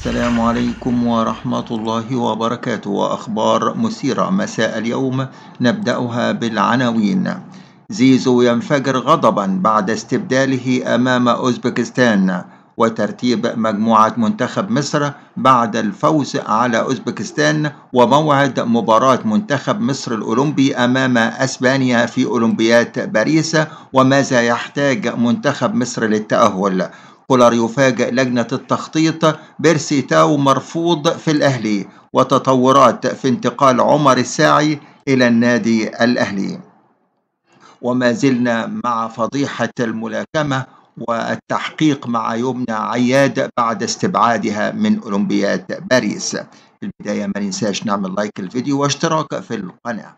السلام عليكم ورحمة الله وبركاته وأخبار مثيرة مساء اليوم نبدأها بالعناوين زيزو ينفجر غضبا بعد استبداله أمام أوزبكستان وترتيب مجموعة منتخب مصر بعد الفوز على أوزبكستان وموعد مباراة منتخب مصر الأولمبي أمام أسبانيا في أولمبياد باريس وماذا يحتاج منتخب مصر للتأهل كولر يفاجئ لجنة التخطيط بيرسي تاو مرفوض في الأهلي وتطورات في انتقال عمر الساعي إلى النادي الأهلي وما زلنا مع فضيحة الملاكمة والتحقيق مع يمنى عياد بعد استبعادها من أولمبياد باريس في البداية ما ننساش نعمل لايك الفيديو واشتراك في القناة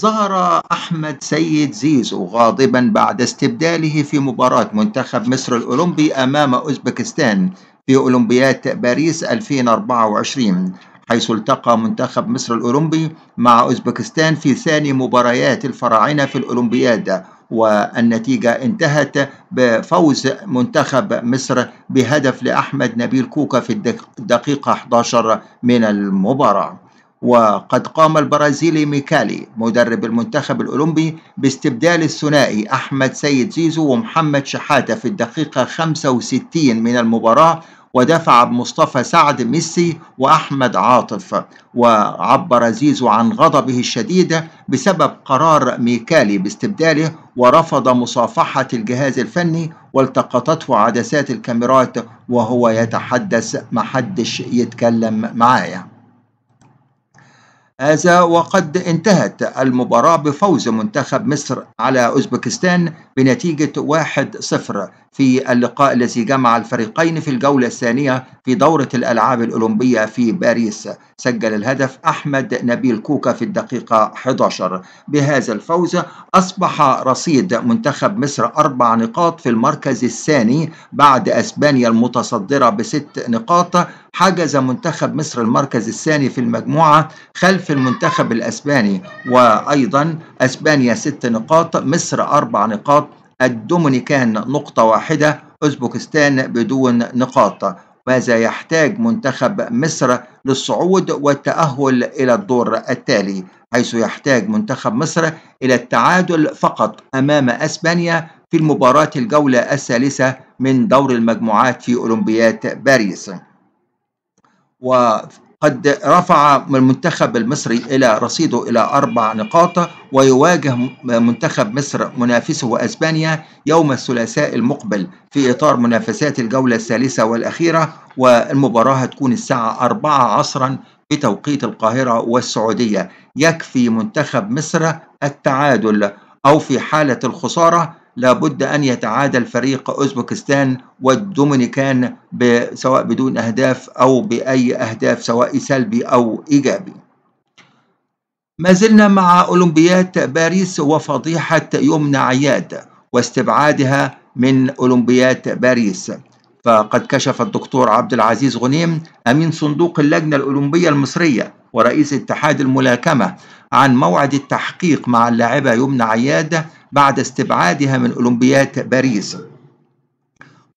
ظهر أحمد سيد زيزو غاضبا بعد استبداله في مباراة منتخب مصر الأولمبي أمام أوزبكستان في أولمبياد باريس 2024 حيث التقى منتخب مصر الأولمبي مع أوزبكستان في ثاني مباريات الفراعنة في الأولمبياد والنتيجة انتهت بفوز منتخب مصر بهدف لأحمد نبيل كوكا في الدقيقة 11 من المباراة وقد قام البرازيلي ميكالي مدرب المنتخب الأولمبي باستبدال الثنائي أحمد سيد زيزو ومحمد شحاتة في الدقيقة 65 من المباراة ودفع بمصطفى سعد ميسي وأحمد عاطف وعبر زيزو عن غضبه الشديد بسبب قرار ميكالي باستبداله ورفض مصافحة الجهاز الفني والتقطته عدسات الكاميرات وهو يتحدث محدش يتكلم معايا هذا وقد انتهت المباراة بفوز منتخب مصر على أوزبكستان بنتيجة 1-0 في اللقاء الذي جمع الفريقين في الجولة الثانية في دورة الألعاب الأولمبية في باريس سجل الهدف أحمد نبيل كوكا في الدقيقة 11 بهذا الفوز أصبح رصيد منتخب مصر أربع نقاط في المركز الثاني بعد أسبانيا المتصدرة بست نقاط حجز منتخب مصر المركز الثاني في المجموعة خلف المنتخب الأسباني وأيضا أسبانيا ست نقاط مصر أربع نقاط الدومينيكان نقطة واحدة أوزبكستان بدون نقاط ماذا يحتاج منتخب مصر للصعود والتأهل إلى الدور التالي حيث يحتاج منتخب مصر إلى التعادل فقط أمام أسبانيا في المباراة الجولة الثالثة من دور المجموعات في أولمبياد باريس وقد رفع المنتخب المصري إلى رصيده إلى أربع نقاط ويواجه منتخب مصر منافسه أسبانيا يوم الثلاثاء المقبل في إطار منافسات الجولة الثالثة والأخيرة والمباراة هتكون الساعة 4 عصرا بتوقيت القاهرة والسعودية يكفي منتخب مصر التعادل أو في حالة الخسارة لابد أن يتعادل فريق أوزبكستان والدومينيكان سواء بدون أهداف أو بأي أهداف سواء سلبي أو إيجابي ما زلنا مع أولمبياد باريس وفضيحة يمنى عياد واستبعادها من أولمبياد باريس فقد كشف الدكتور عبد العزيز غنيم أمين صندوق اللجنة الأولمبية المصرية ورئيس اتحاد الملاكمة عن موعد التحقيق مع اللاعبة يمنى عياد بعد استبعادها من أولمبياد باريس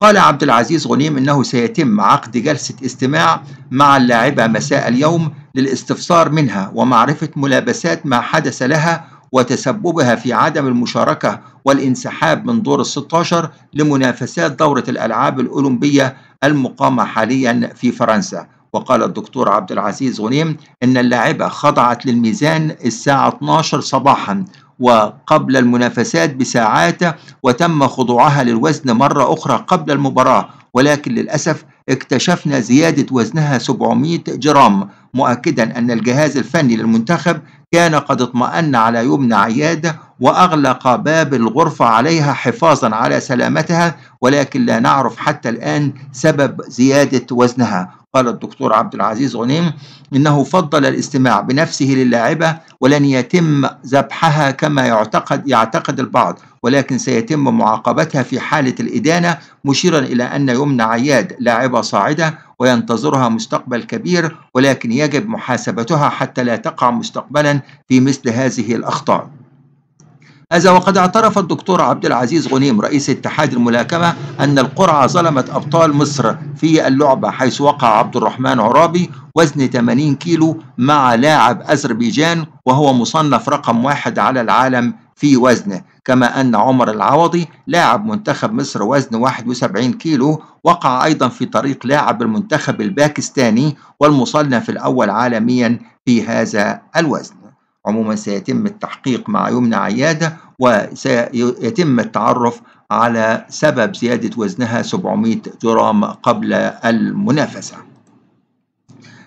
قال عبد العزيز غنيم انه سيتم عقد جلسه استماع مع اللاعبه مساء اليوم للاستفسار منها ومعرفه ملابسات ما حدث لها وتسببها في عدم المشاركه والانسحاب من دور ال 16 لمنافسات دوره الالعاب الاولمبيه المقامه حاليا في فرنسا وقال الدكتور عبد العزيز غنيم إن اللاعبة خضعت للميزان الساعة 12 صباحا وقبل المنافسات بساعات وتم خضوعها للوزن مرة أخرى قبل المباراة ولكن للأسف اكتشفنا زيادة وزنها 700 جرام مؤكدا أن الجهاز الفني للمنتخب كان قد اطمأن على يمنى عياد وأغلق باب الغرفة عليها حفاظا على سلامتها ولكن لا نعرف حتى الآن سبب زيادة وزنها قال الدكتور عبد العزيز غنيم إنه فضل الاستماع بنفسه للاعبة ولن يتم ذبحها كما يعتقد يعتقد البعض ولكن سيتم معاقبتها في حالة الإدانة مشيرا إلى أن يمنى عياد لاعبة صاعدة وينتظرها مستقبل كبير ولكن يجب محاسبتها حتى لا تقع مستقبلا في مثل هذه الأخطاء هذا وقد اعترف الدكتور عبد العزيز غنيم رئيس اتحاد الملاكمة أن القرعة ظلمت أبطال مصر في اللعبة حيث وقع عبد الرحمن عرابي وزن 80 كيلو مع لاعب أذربيجان وهو مصنف رقم واحد على العالم في وزنه كما أن عمر العوضي لاعب منتخب مصر وزن 71 كيلو وقع أيضا في طريق لاعب المنتخب الباكستاني والمصنف الأول عالميا في هذا الوزن عموما سيتم التحقيق مع يمنى عيادة وسيتم التعرف على سبب زيادة وزنها 700 جرام قبل المنافسة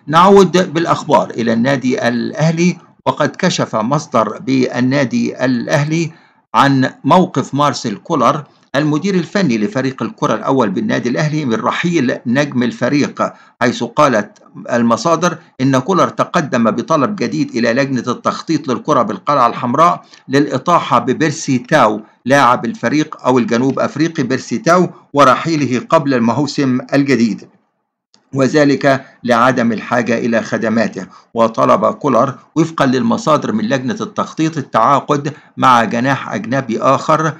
نعود بالأخبار إلى النادي الأهلي وقد كشف مصدر بالنادي الأهلي عن موقف مارسيل كولر المدير الفني لفريق الكرة الأول بالنادي الأهلي من رحيل نجم الفريق حيث قالت المصادر إن كولر تقدم بطلب جديد إلى لجنة التخطيط للكرة بالقلعة الحمراء للإطاحة ببيرسي تاو لاعب الفريق أو الجنوب أفريقي بيرسي تاو ورحيله قبل الموسم الجديد وذلك لعدم الحاجة إلى خدماته وطلب كولر وفقا للمصادر من لجنة التخطيط التعاقد مع جناح أجنبي آخر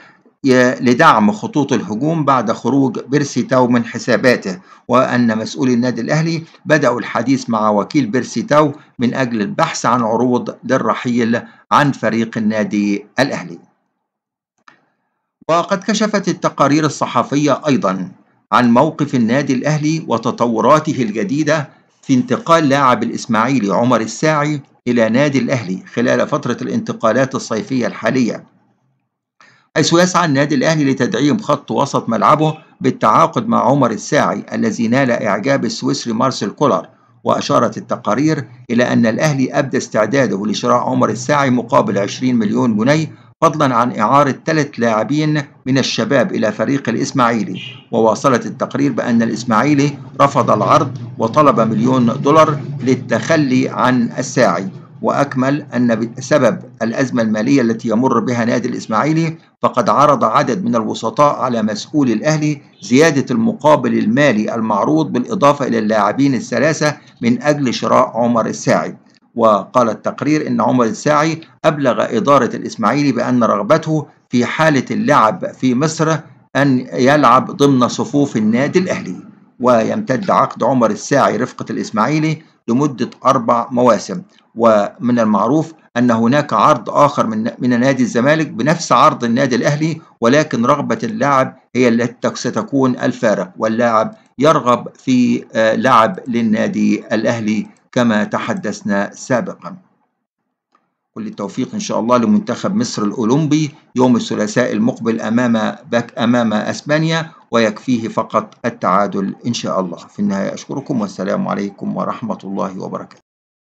لدعم خطوط الهجوم بعد خروج بيرسي تاو من حساباته وأن مسؤولي النادي الأهلي بدأوا الحديث مع وكيل بيرسي تاو من أجل البحث عن عروض للرحيل عن فريق النادي الأهلي وقد كشفت التقارير الصحفية أيضا عن موقف النادي الأهلي وتطوراته الجديدة في انتقال لاعب الإسماعيلي عمر الساعي إلى نادي الأهلي خلال فترة الانتقالات الصيفية الحالية حيث يسعى النادي الأهلي لتدعيم خط وسط ملعبه بالتعاقد مع عمر الساعي الذي نال إعجاب السويسري مارسيل كولر وأشارت التقارير إلى أن الأهلي أبدى استعداده لشراء عمر الساعي مقابل 20 مليون جنيه فضلا عن إعارة ثلاث لاعبين من الشباب إلى فريق الإسماعيلي وواصلت التقرير بأن الإسماعيلي رفض العرض وطلب مليون دولار للتخلي عن الساعي وأكمل أن بسبب الأزمة المالية التي يمر بها نادي الإسماعيلي فقد عرض عدد من الوسطاء على مسؤول الأهلي زيادة المقابل المالي المعروض بالإضافة إلى اللاعبين الثلاثة من أجل شراء عمر الساعي وقال التقرير أن عمر الساعي أبلغ إدارة الإسماعيلي بأن رغبته في حالة اللعب في مصر أن يلعب ضمن صفوف النادي الأهلي ويمتد عقد عمر الساعي رفقة الإسماعيلي لمدة أربع مواسم ومن المعروف أن هناك عرض آخر من من نادي الزمالك بنفس عرض النادي الأهلي ولكن رغبة اللاعب هي التي ستكون الفارق واللاعب يرغب في آه، لعب للنادي الأهلي كما تحدثنا سابقا كل التوفيق إن شاء الله لمنتخب مصر الأولمبي يوم الثلاثاء المقبل أمام باك أمام أسبانيا ويكفيه فقط التعادل إن شاء الله في النهاية أشكركم والسلام عليكم ورحمة الله وبركاته